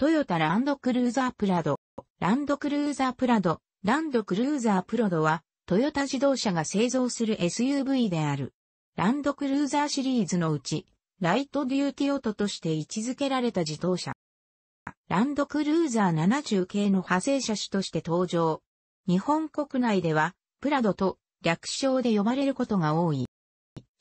トヨタランドクルーザープラド、ランドクルーザープラド、ランドクルーザープロドは、トヨタ自動車が製造する SUV である。ランドクルーザーシリーズのうち、ライトデューティオトとして位置づけられた自動車。ランドクルーザー70系の派生車種として登場。日本国内では、プラドと略称で呼ばれることが多い。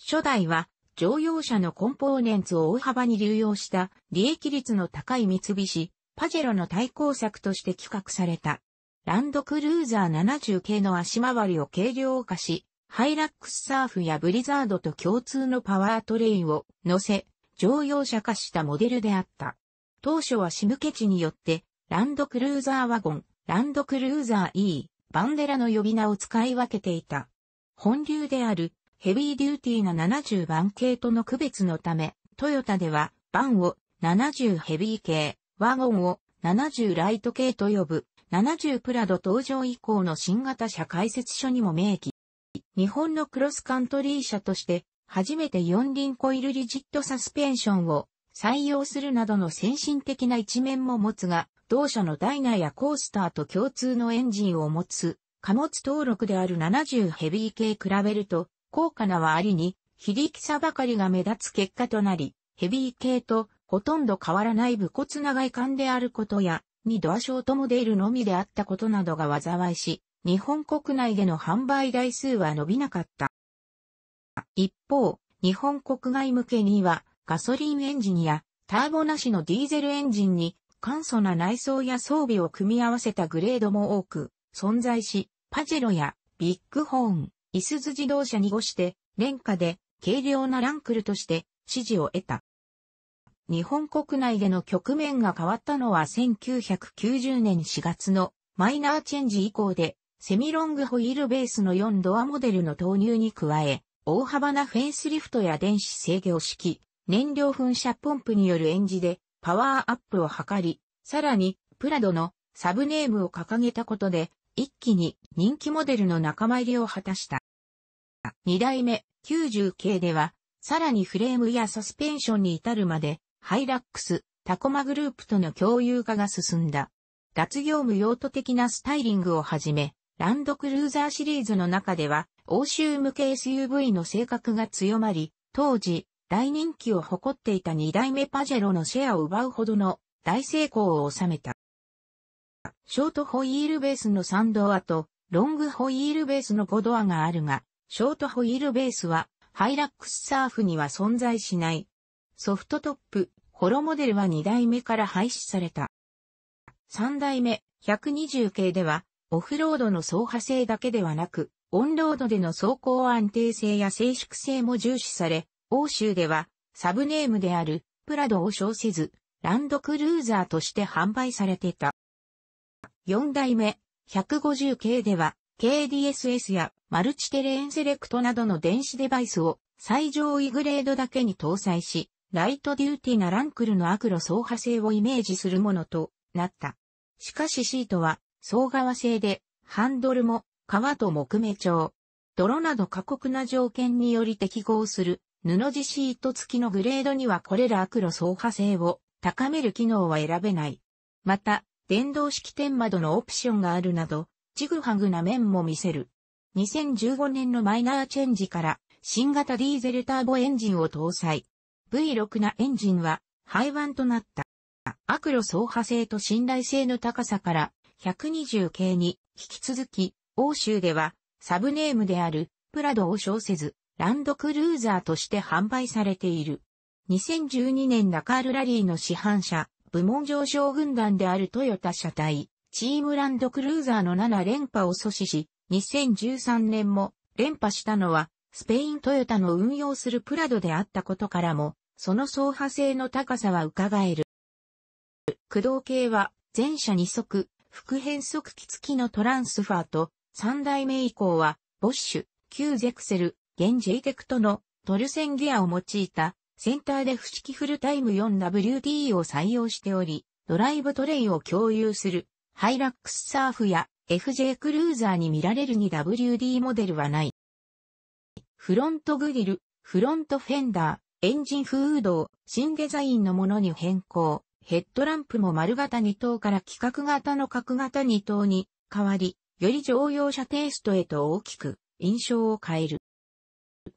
初代は、乗用車のコンポーネンツを大幅に流用した利益率の高い三菱、パジェロの対抗策として企画された。ランドクルーザー70系の足回りを軽量化し、ハイラックスサーフやブリザードと共通のパワートレインを乗せ、乗用車化したモデルであった。当初はシムケチによって、ランドクルーザーワゴン、ランドクルーザー E、バンデラの呼び名を使い分けていた。本流であるヘビーデューティーな70番系との区別のため、トヨタでは、バンを70ヘビー系、ワゴンを70ライト系と呼ぶ、70プラド登場以降の新型車解説書にも明記。日本のクロスカントリー車として、初めて四輪コイルリジットサスペンションを採用するなどの先進的な一面も持つが、同社のダイナやコースターと共通のエンジンを持つ、貨物登録である70ヘビー系比べると、高価なはありに、非力さばかりが目立つ結果となり、ヘビー系とほとんど変わらない武骨な外観であることや、二度足ショートモデルのみであったことなどが災いし、日本国内での販売台数は伸びなかった。一方、日本国外向けには、ガソリンエンジンや、ターボなしのディーゼルエンジンに、簡素な内装や装備を組み合わせたグレードも多く、存在し、パジェロやビッグホーン、イスズ自動車にごして、廉価で軽量なランクルとして支持を得た。日本国内での局面が変わったのは1990年4月のマイナーチェンジ以降で、セミロングホイールベースの4ドアモデルの投入に加え、大幅なフェンスリフトや電子制御式、燃料噴射ポンプによる演じでパワーアップを図り、さらにプラドのサブネームを掲げたことで、一気に人気モデルの仲間入りを果たした。2代目90系では、さらにフレームやサスペンションに至るまで、ハイラックス、タコマグループとの共有化が進んだ。脱業務用途的なスタイリングをはじめ、ランドクルーザーシリーズの中では、欧州向け SUV の性格が強まり、当時、大人気を誇っていた2代目パジェロのシェアを奪うほどの大成功を収めた。ショートホイールベースの3ドアと、ロングホイールベースの5ドアがあるが、ショートホイールベースは、ハイラックスサーフには存在しない。ソフトトップ、ホロモデルは2代目から廃止された。3代目、120系では、オフロードの走破性だけではなく、オンロードでの走行安定性や静粛性も重視され、欧州では、サブネームである、プラドを称せず、ランドクルーザーとして販売されていた。4代目、150系では、KDSS やマルチテレーンセレクトなどの電子デバイスを最上位グレードだけに搭載し、ライトデューティなランクルのアクロ走破性をイメージするものとなった。しかしシートは総側製で、ハンドルも革と木目調。泥など過酷な条件により適合する布地シート付きのグレードにはこれらアクロ走破性を高める機能は選べない。また、電動式天窓のオプションがあるなど、ちぐはぐな面も見せる。2015年のマイナーチェンジから新型ディーゼルターボエンジンを搭載。V6 なエンジンは廃盤となった。アクロ走破性と信頼性の高さから120系に引き続き欧州ではサブネームであるプラドを称せずランドクルーザーとして販売されている。2012年ダカールラリーの市販車部門上昇軍団であるトヨタ車体チームランドクルーザーの7連覇を阻止し、2013年も連覇したのは、スペイントヨタの運用するプラドであったことからも、その走破性の高さは伺える。駆動系は、前者2速、副変速機付きのトランスファーと、3代目以降は、ボッシュ、旧ゼクセル、現ジェイテクトのトルセンギアを用いた、センターで不式フルタイム 4WD を採用しており、ドライブトレイを共有するハイラックスサーフや FJ クルーザーに見られる 2WD モデルはない。フロントグリル、フロントフェンダー、エンジンフードを新デザインのものに変更。ヘッドランプも丸型2等から規格型の角型2等に変わり、より乗用車テイストへと大きく印象を変える。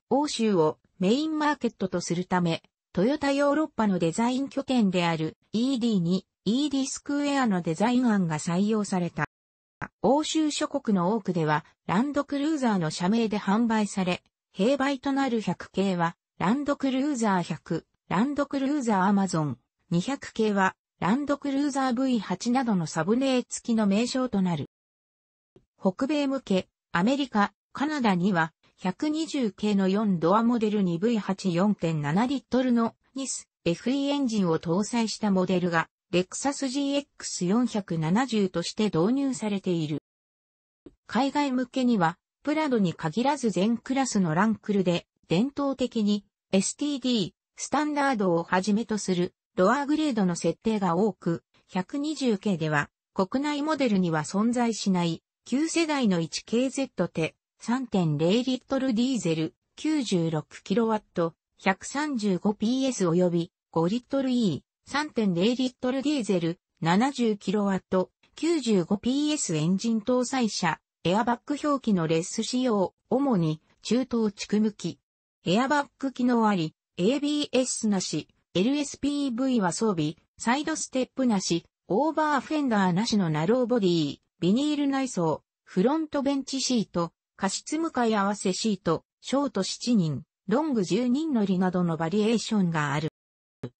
欧州をメインマーケットとするため、トヨタヨーロッパのデザイン拠点である ED に ED スクエアのデザイン案が採用された。欧州諸国の多くでは、ランドクルーザーの社名で販売され、併売となる100系は、ランドクルーザー100、ランドクルーザーアマゾン、200系は、ランドクルーザー V8 などのサブネー付きの名称となる。北米向け、アメリカ、カナダには、120系の4ドアモデルに V84.7 リットルのニス FE エンジンを搭載したモデルがレクサス GX470 として導入されている。海外向けには、プラドに限らず全クラスのランクルで、伝統的に STD、スタンダードをはじめとするロアグレードの設定が多く、120系では国内モデルには存在しない旧世代の 1KZ 手3.0リットルディーゼル 96kW135PS 及び5リットル E 3.0リットルディーゼル7 0ット、95PS エンジン搭載車、エアバッグ表記のレッス仕様、主に中東地区向き。エアバッグ機能あり、ABS なし、LSPV は装備、サイドステップなし、オーバーフェンダーなしのナローボディ、ビニール内装、フロントベンチシート、加湿向かい合わせシート、ショート7人、ロング10人乗りなどのバリエーションがある。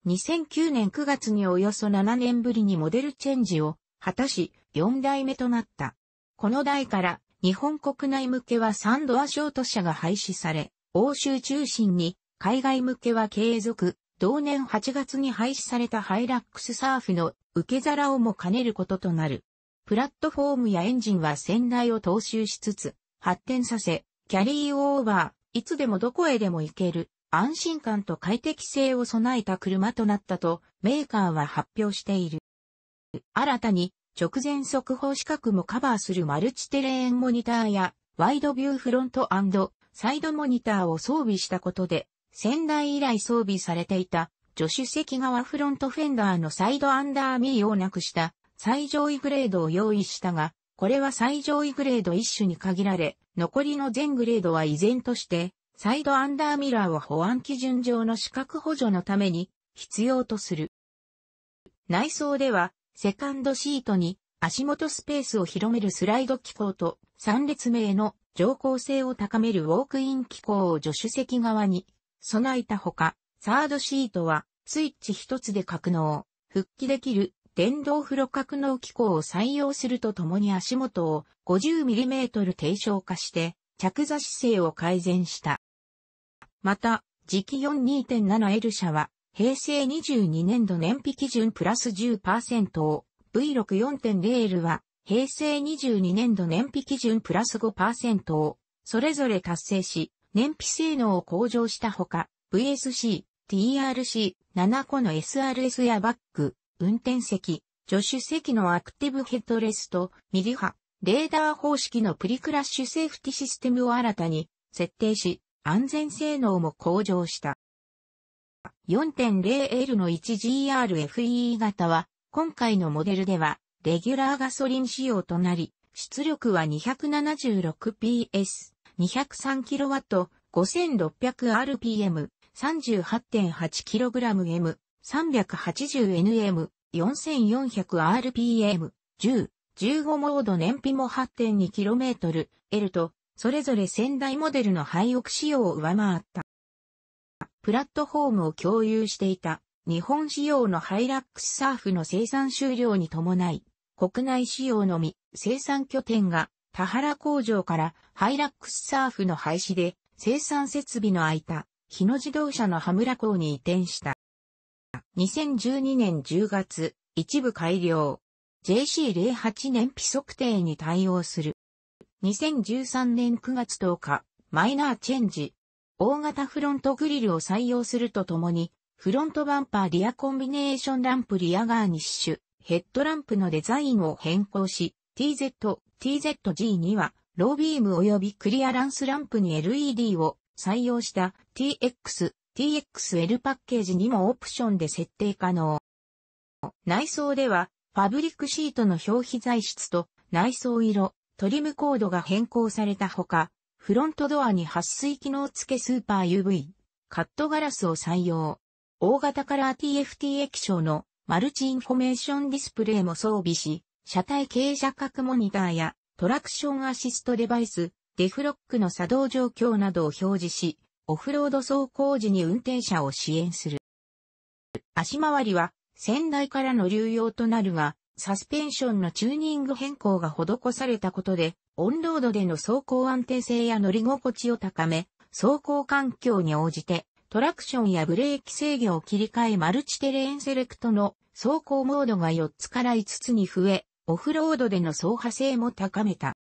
2009年9月におよそ7年ぶりにモデルチェンジを果たし4代目となった。この代から日本国内向けは3ドアショート車が廃止され、欧州中心に海外向けは継続、同年8月に廃止されたハイラックスサーフの受け皿をも兼ねることとなる。プラットフォームやエンジンは先代を踏襲しつつ、発展させ、キャリーオーバー、いつでもどこへでも行ける、安心感と快適性を備えた車となったとメーカーは発表している。新たに直前速報資格もカバーするマルチテレーンモニターやワイドビューフロントサイドモニターを装備したことで仙台以来装備されていた助手席側フロントフェンダーのサイドアンダーミーをなくした最上位グレードを用意したが、これは最上位グレード一種に限られ、残りの全グレードは依然としてサイドアンダーミラーを保安基準上の視覚補助のために必要とする。内装では、セカンドシートに足元スペースを広めるスライド機構と3列目への乗降性を高めるウォークイン機構を助手席側に備えたほか、サードシートはスイッチ一つで格納、復帰できる電動風呂格納機構を採用するとともに足元を 50mm 低床化して着座姿勢を改善した。また、時期 42.7L 社は、平成22年度燃費基準プラス10%を、V64.0L は、平成22年度燃費基準プラス5%を、それぞれ達成し、燃費性能を向上したほか、VSC、TRC、7個の SRS やバック、運転席、助手席のアクティブヘッドレスト、ミリ波、レーダー方式のプリクラッシュセーフティシステムを新たに設定し、安全性能も向上した。4.0L の 1GRFE 型は、今回のモデルでは、レギュラーガソリン仕様となり、出力は 276PS、203kW、5600rpm、38.8kgm、380nm、4400rpm、10、15モード燃費も 8.2km、L とそれぞれ先代モデルの廃屋仕様を上回った。プラットフォームを共有していた日本仕様のハイラックスサーフの生産終了に伴い、国内仕様のみ生産拠点が田原工場からハイラックスサーフの廃止で生産設備の空いた日野自動車の羽村港に移転した。2012年10月、一部改良。JC08 年比測定に対応する。2013年9月10日、マイナーチェンジ。大型フロントグリルを採用するとともに、フロントバンパーリアコンビネーションランプリアガーニッシュ、ヘッドランプのデザインを変更し、TZ、TZG には、ロービーム及びクリアランスランプに LED を採用した TX、TXL パッケージにもオプションで設定可能。内装では、ファブリックシートの表皮材質と内装色、トリムコードが変更されたほか、フロントドアに撥水機能付けスーパー UV、カットガラスを採用。大型カラー TFT 液晶のマルチインフォメーションディスプレイも装備し、車体傾斜角モニターやトラクションアシストデバイス、デフロックの作動状況などを表示し、オフロード走行時に運転者を支援する。足回りは仙台からの流用となるが、サスペンションのチューニング変更が施されたことで、オンロードでの走行安定性や乗り心地を高め、走行環境に応じて、トラクションやブレーキ制御を切り替えマルチテレーンセレクトの走行モードが4つから5つに増え、オフロードでの走破性も高めた。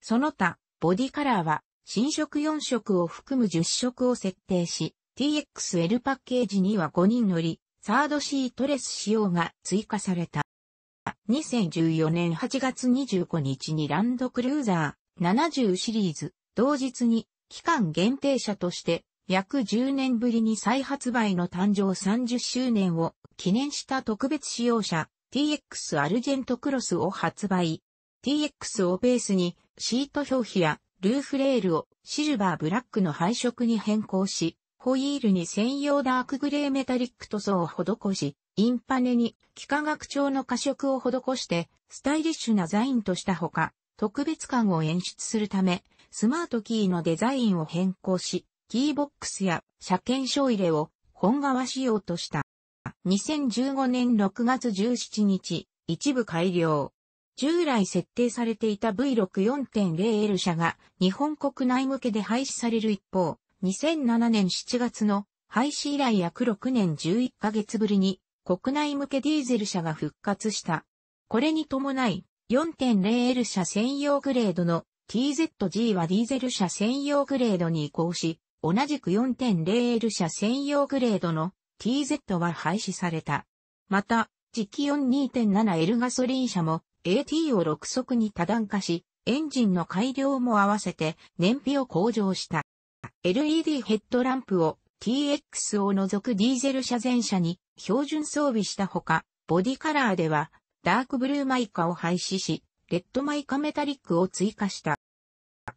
その他、ボディカラーは、新色4色を含む10色を設定し、TXL パッケージには5人乗り、サードシートレス仕様が追加された。2014年8月25日にランドクルーザー70シリーズ、同日に期間限定車として約10年ぶりに再発売の誕生30周年を記念した特別使用車 TX アルジェントクロスを発売。TX をベースにシート表皮やルーフレールをシルバーブラックの配色に変更し、ホイールに専用ダークグレーメタリック塗装を施し、インパネに幾何学調の過色を施して、スタイリッシュなザインとしたほか、特別感を演出するため、スマートキーのデザインを変更し、キーボックスや車検証入れを本革仕様とした。2015年6月17日、一部改良。従来設定されていた V64.0L 車が日本国内向けで廃止される一方、2007年7月の廃止以来約6年11ヶ月ぶりに国内向けディーゼル車が復活した。これに伴い、4.0L 車専用グレードの TZG はディーゼル車専用グレードに移行し、同じく 4.0L 車専用グレードの TZ は廃止された。また、次期 42.7L ガソリン車も AT を6速に多段化し、エンジンの改良も合わせて燃費を向上した。LED ヘッドランプを TX を除くディーゼル車全車に標準装備したほか、ボディカラーではダークブルーマイカを廃止し、レッドマイカメタリックを追加した。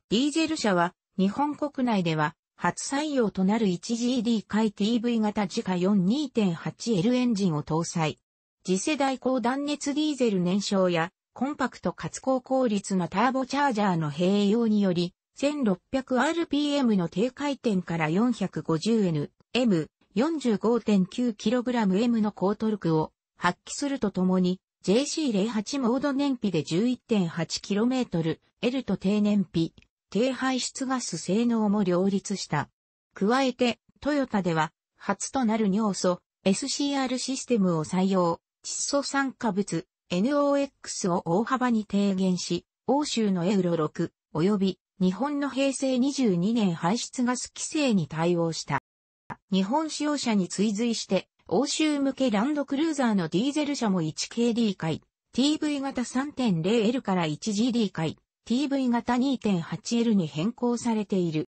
ディーゼル車は日本国内では初採用となる 1GD 回 TV 型自家 42.8L エンジンを搭載。次世代高断熱ディーゼル燃焼やコンパクトかつ高効率なターボチャージャーの併用により 1600rpm の低回転から 450N、M、45.9kgm の高トルクを発揮するとともに、JC08 モード燃費で 11.8km、L と低燃費、低排出ガス性能も両立した。加えて、トヨタでは、初となる尿素、SCR システムを採用、窒素酸化物、NOx を大幅に低減し、欧州のエウロ6、及び日本の平成22年排出ガス規制に対応した。日本使用車に追随して、欧州向けランドクルーザーのディーゼル車も 1KD 回、TV 型 3.0L から 1GD 回、TV 型 2.8L に変更されている。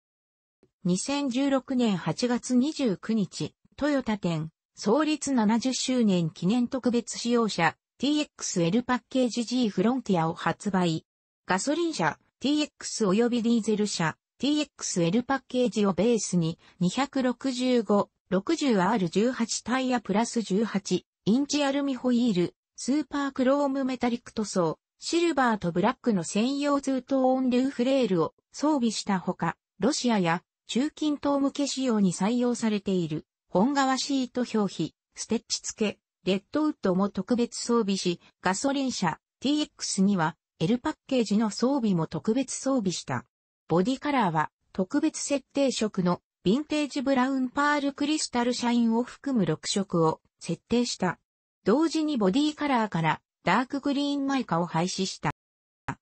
2016年8月29日、トヨタ店、創立70周年記念特別使用車 TXL パッケージ G フロンティアを発売。ガソリン車、TX 及びディーゼル車 TXL パッケージをベースに 265-60R18 タイヤプラス18インチアルミホイール、スーパークロームメタリック塗装、シルバーとブラックの専用ツートーンルーフレールを装備したほか、ロシアや中近東向け仕様に採用されている本革シート表皮、ステッチ付け、レッドウッドも特別装備し、ガソリン車 TX には L パッケージの装備も特別装備した。ボディカラーは特別設定色のヴィンテージブラウンパールクリスタルシャインを含む6色を設定した。同時にボディカラーからダークグリーンマイカを廃止した。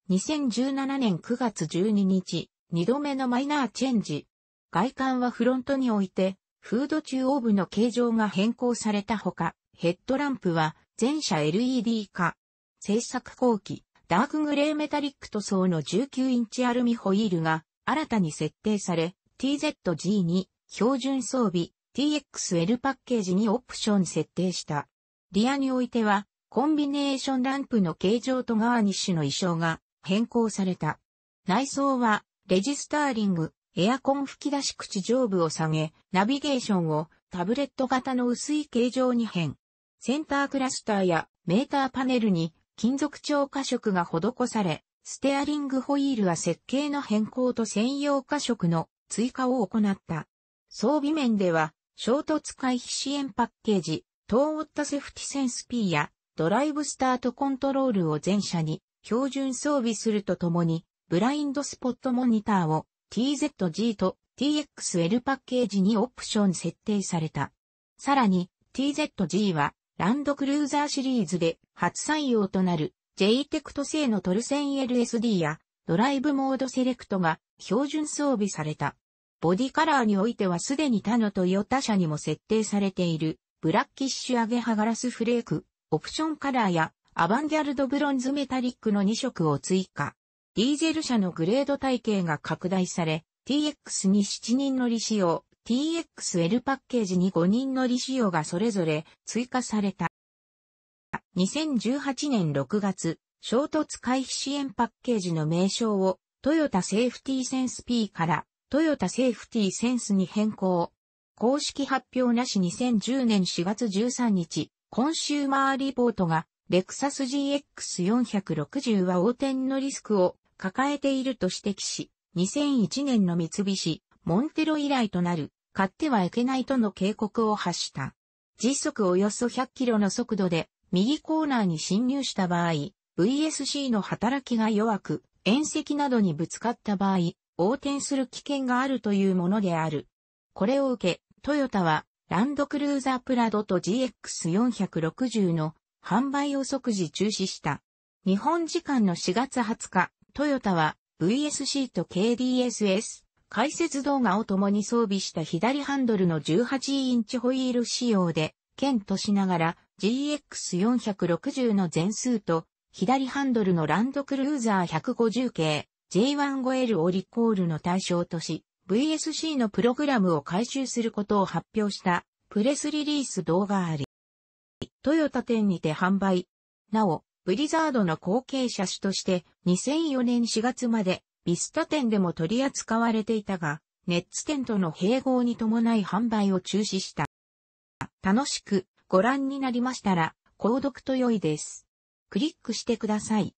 2017年9月12日、2度目のマイナーチェンジ。外観はフロントにおいて、フード中央部の形状が変更されたほか、ヘッドランプは全車 LED 化。製作後期、ダークグレーメタリック塗装の19インチアルミホイールが新たに設定され、TZG2 標準装備 TXL パッケージにオプション設定した。リアにおいては、コンビネーションランプの形状とガーニッシュの衣装が変更された。内装は、レジスターリング、エアコン吹き出し口上部を下げ、ナビゲーションをタブレット型の薄い形状に変。センタークラスターやメーターパネルに金属超過色が施され、ステアリングホイールは設計の変更と専用過色の追加を行った。装備面では、衝突回避支援パッケージ、トーオッタセフティセンス P やドライブスタートコントロールを全車に標準装備するとともに、ブラインドスポットモニターを TZG と TXL パッケージにオプション設定された。さらに TZG はランドクルーザーシリーズで初採用となる j テクト製のトルセン LSD やドライブモードセレクトが標準装備された。ボディカラーにおいてはすでに他のトヨタ車にも設定されているブラッキッシュアゲハガラスフレーク、オプションカラーやアバンギャルドブロンズメタリックの2色を追加。ディーゼル車のグレード体系が拡大され、TX に7人乗り仕様、TXL パッケージに5人乗り仕様がそれぞれ追加された。2018年6月、衝突回避支援パッケージの名称をトヨタセーフティーセンス P からトヨタセーフティーセンスに変更。公式発表なし2010年4月13日、コンシューマーリポートがレクサス GX460 は横転のリスクを抱えていると指摘し、2001年の三菱、モンテロ以来となる買ってはいけないとの警告を発した。時速およそ100キロの速度で右コーナーに侵入した場合、VSC の働きが弱く、縁石などにぶつかった場合、横転する危険があるというものである。これを受け、トヨタは、ランドクルーザープラドと GX460 の販売を即時中止した。日本時間の4月20日、トヨタは VSC と KDSS 解説動画を共に装備した左ハンドルの18インチホイール仕様で、剣としながら GX460 の全数と、左ハンドルのランドクルーザー150系 J15L をリコールの対象とし、VSC のプログラムを回収することを発表したプレスリリース動画あり。トヨタ店にて販売。なお、ブリザードの後継車種として2004年4月までビスタ店でも取り扱われていたが、ネッツ店との併合に伴い販売を中止した。楽しくご覧になりましたら、購読と良いです。クリックしてください。